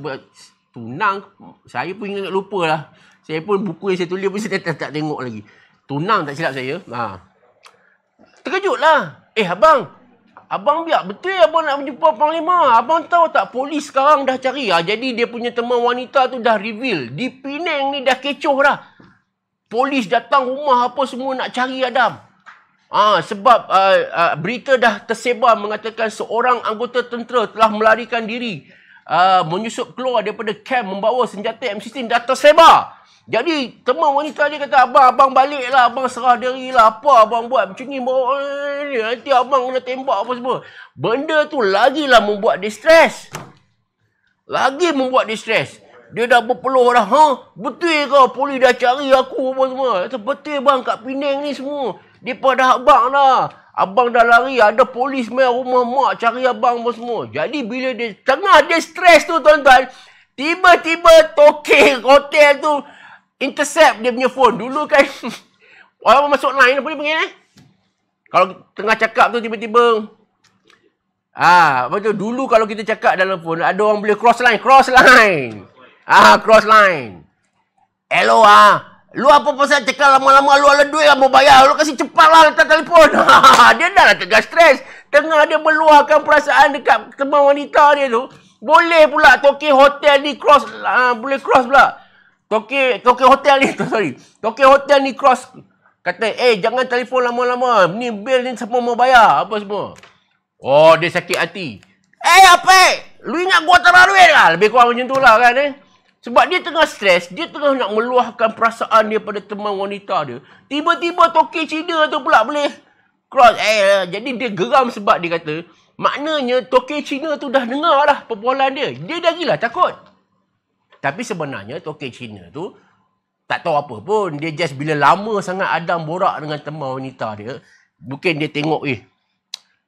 Tunang, saya pun ingat lupa lah. Saya pun buku yang saya tulis pun saya tak, tak tengok lagi. Tunang tak silap saya. Ha. Terkejutlah. Eh abang, Abang biar betul ya abang nak jumpa panglima. Abang tahu tak polis sekarang dah cari. Ha? jadi dia punya teman wanita tu dah reveal. Di Penang ni dah kecoh dah polis datang rumah apa semua nak cari Adam. Ah ha, sebab uh, uh, berita dah tersebar mengatakan seorang anggota tentera telah melarikan diri uh, menyusup keluar daripada kem membawa senjata M16 dah tersebar. Jadi teman wanita dia kata abang abang baliklah abang serah dirilah apa abang buat macam ni nanti abang kena tembak apa semua. Benda tu lagilah membuat dia stres. Lagi membuat dia stres dia dah berpeluh dah. Ha? Betul ke polis dah cari aku apa semua? Kata, betul bang kat Penang ni semua. Dia dah abang dah. Abang dah lari. Ada polis main rumah mak cari abang apa semua. Jadi bila dia tengah dia stres tu tuan-tuan. Tiba-tiba toke hotel tu intercept dia punya phone. Dulu kan orang masuk line apa dia panggil eh? Kalau tengah cakap tu tiba-tiba Ah, betul dulu kalau kita cakap dalam phone ada orang boleh cross line, cross line. Ah, cross line. Hello ah. Lu apa pasal cekal lama-lama lu ada duit lah mau bayar. Lu kasi cepatlah letak telefon. dia dah lah tegak stres. Tengah dia meluahkan perasaan dekat teman wanita dia tu. Boleh pula toki hotel ni cross. Uh, boleh cross pula. Toki, toki hotel ni. Sorry. Toki hotel ni cross. Kata, eh jangan telefon lama-lama. Ni bil ni semua mau bayar. Apa semua. Oh, dia sakit hati. Eh, apa? Lu ingat gua tak duit lah. Lebih kurang macam tu lah kan eh. Sebab dia tengah stres, dia tengah nak meluahkan perasaan dia pada teman wanita dia. Tiba-tiba toki Cina tu pula boleh cross Eh, Jadi dia geram sebab dia kata, maknanya toki Cina tu dah dengar lah perbualan dia. Dia dah gila takut. Tapi sebenarnya toki Cina tu tak tahu apa pun. Dia just bila lama sangat Adam borak dengan teman wanita dia, mungkin dia tengok, eh,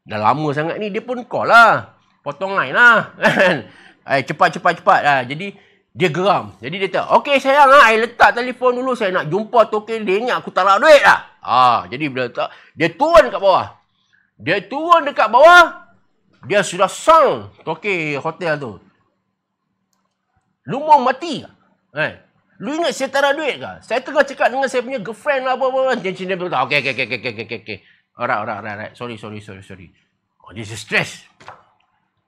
dah lama sangat ni, dia pun call lah. Potong line lah. Kan? Eh, cepat, cepat, cepat. Ha, jadi, dia geram. Jadi dia kata, okey sayang ha, I letak telefon dulu. Saya nak jumpa token dia. Ingat aku tarak duit lah. Ah, jadi dia letak. Dia turun dekat bawah. Dia turun dekat bawah. Dia sudah sang token hotel tu. Lumung mati. Eh. Lu ingat saya tarak duit ke? Saya tengah cakap dengan saya punya girlfriend lah apa-apa. Dia cakap, okey, okey, okey, okey, okey, okey. Alright, alright, alright, alright. Sorry, sorry, sorry, sorry. Oh, this is stress.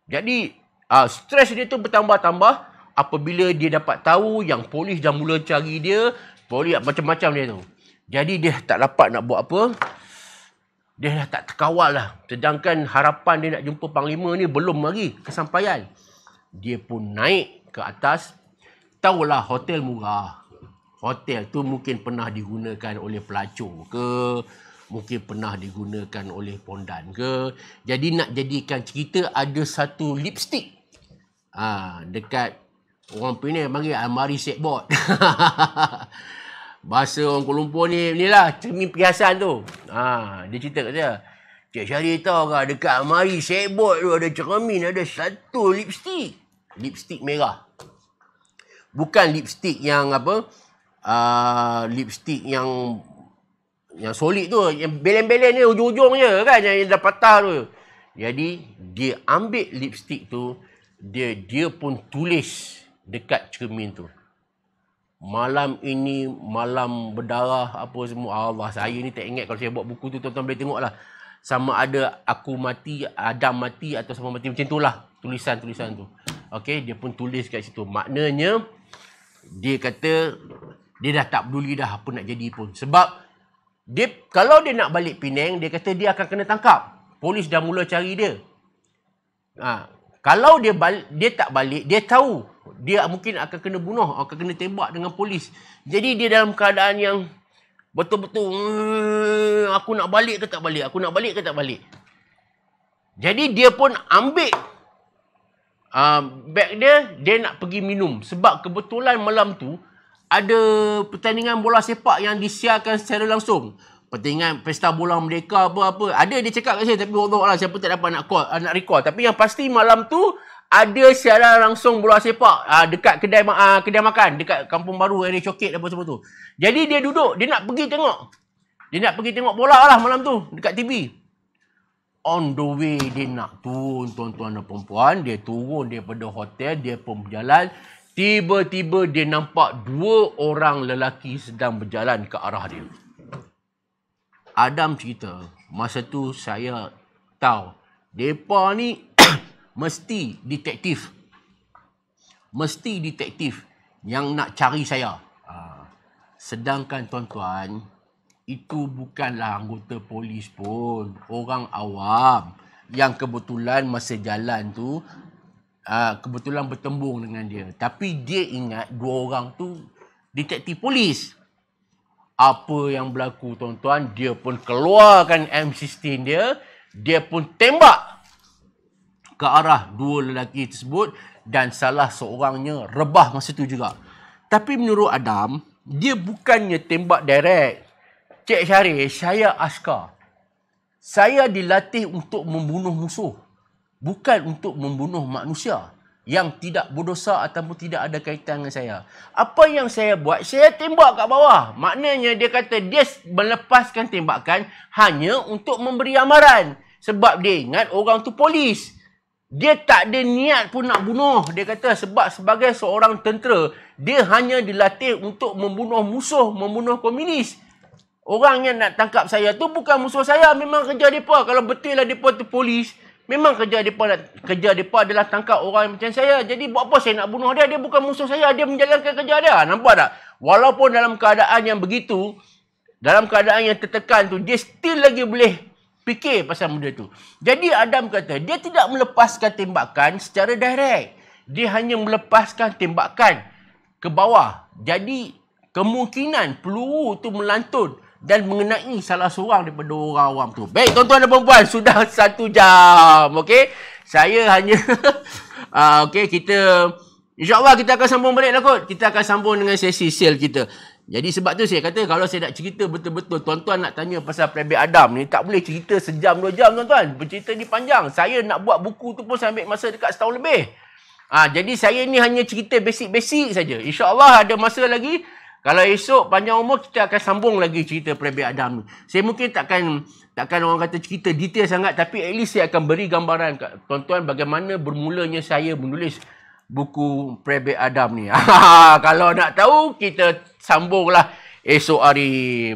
Jadi, uh, stress dia tu bertambah-tambah apabila dia dapat tahu yang polis dah mula cari dia, polis macam-macam dia tu. Jadi dia tak dapat nak buat apa. Dia dah tak terkawal lah. Sedangkan harapan dia nak jumpa panglima ni belum lagi kesampaian. Dia pun naik ke atas. Taulah hotel murah. Hotel tu mungkin pernah digunakan oleh pelacur ke. Mungkin pernah digunakan oleh pondan ke. Jadi nak jadikan cerita ada satu lipstick. Ha, dekat Orang Penang panggil almari setbot. Bahasa orang Kuala Lumpur ni, ni lah cermin perhiasan tu. Ha, dia cerita kat saya. Cik Syari tahu kah dekat almari setbot tu ada cermin, ada satu lipstik, lipstik merah. Bukan lipstik yang apa, uh, lipstick yang yang solid tu. Yang belen-belen ni ujung-ujungnya kan yang, yang dah patah tu. Jadi dia ambil lipstik tu, dia dia pun tulis dekat cermin tu. Malam ini malam berdarah apa semua Allah saya ni tak ingat kalau saya buat buku tu tuan-tuan boleh lah Sama ada aku mati, Adam mati atau sama mati macam itulah tulisan-tulisan tu. okay dia pun tulis kat situ. Maknanya dia kata dia dah tak peduli dah apa nak jadi pun. Sebab dia kalau dia nak balik Penang, dia kata dia akan kena tangkap. Polis dah mula cari dia. Ha, kalau dia balik, dia tak balik, dia tahu dia mungkin akan kena bunuh akan kena tembak dengan polis jadi dia dalam keadaan yang betul-betul mmm, aku nak balik ke tak balik aku nak balik ke tak balik jadi dia pun ambil uh, beg dia dia nak pergi minum sebab kebetulan malam tu ada pertandingan bola sepak yang disiarkan secara langsung pertandingan pesta bola merdeka apa-apa ada dia cakap kat saya tapi Allah Allah siapa tak dapat nak call nak record tapi yang pasti malam tu ada siaran langsung bola sepak uh, dekat kedai uh, kedai makan dekat kampung baru area coket apa semua tu. Jadi dia duduk, dia nak pergi tengok. Dia nak pergi tengok bola lah malam tu dekat TV. On the way dia nak turun tuan-tuan dan perempuan. Dia turun daripada hotel, dia pun berjalan. Tiba-tiba dia nampak dua orang lelaki sedang berjalan ke arah dia. Adam cerita, masa tu saya tahu. Mereka ni mesti detektif. Mesti detektif yang nak cari saya. Ah. Sedangkan tuan-tuan, itu bukanlah anggota polis pun. Orang awam yang kebetulan masa jalan tu ah, kebetulan bertembung dengan dia. Tapi dia ingat dua orang tu detektif polis. Apa yang berlaku tuan-tuan, dia pun keluarkan M16 dia, dia pun tembak ke arah dua lelaki tersebut dan salah seorangnya rebah masa tu juga. Tapi menurut Adam, dia bukannya tembak direct. Cik Syarif, saya askar. Saya dilatih untuk membunuh musuh. Bukan untuk membunuh manusia yang tidak berdosa ataupun tidak ada kaitan dengan saya. Apa yang saya buat, saya tembak kat bawah. Maknanya dia kata dia melepaskan tembakan hanya untuk memberi amaran. Sebab dia ingat orang tu polis. Dia tak ada niat pun nak bunuh. Dia kata sebab sebagai seorang tentera, dia hanya dilatih untuk membunuh musuh, membunuh komunis. Orang yang nak tangkap saya tu bukan musuh saya. Memang kerja mereka. Kalau betul lah mereka tu polis, memang kerja mereka, kerja mereka adalah tangkap orang macam saya. Jadi buat apa saya nak bunuh dia? Dia bukan musuh saya. Dia menjalankan kerja dia. Nampak tak? Walaupun dalam keadaan yang begitu, dalam keadaan yang tertekan tu, dia still lagi boleh fikir pasal benda tu. Jadi Adam kata, dia tidak melepaskan tembakan secara direct. Dia hanya melepaskan tembakan ke bawah. Jadi kemungkinan peluru tu melantun dan mengenai salah seorang daripada orang awam tu. Baik, tuan-tuan dan perempuan, sudah satu jam. Okey, saya hanya... uh, Okey, kita... Allah kita akan sambung balik lah kot. Kita akan sambung dengan sesi sale kita. Jadi sebab tu saya kata kalau saya nak cerita betul-betul tuan-tuan nak tanya pasal Prebek Adam ni tak boleh cerita sejam dua jam tuan-tuan. Bercerita ni panjang. Saya nak buat buku tu pun saya ambil masa dekat setahun lebih. Ha, jadi saya ni hanya cerita basic-basic saja. Insya Allah ada masa lagi. Kalau esok panjang umur kita akan sambung lagi cerita prebe Adam ni. Saya mungkin takkan takkan orang kata cerita detail sangat tapi at least saya akan beri gambaran kat tuan-tuan bagaimana bermulanya saya menulis buku prebe Adam ni. Ha, kalau nak tahu kita sambunglah esok hari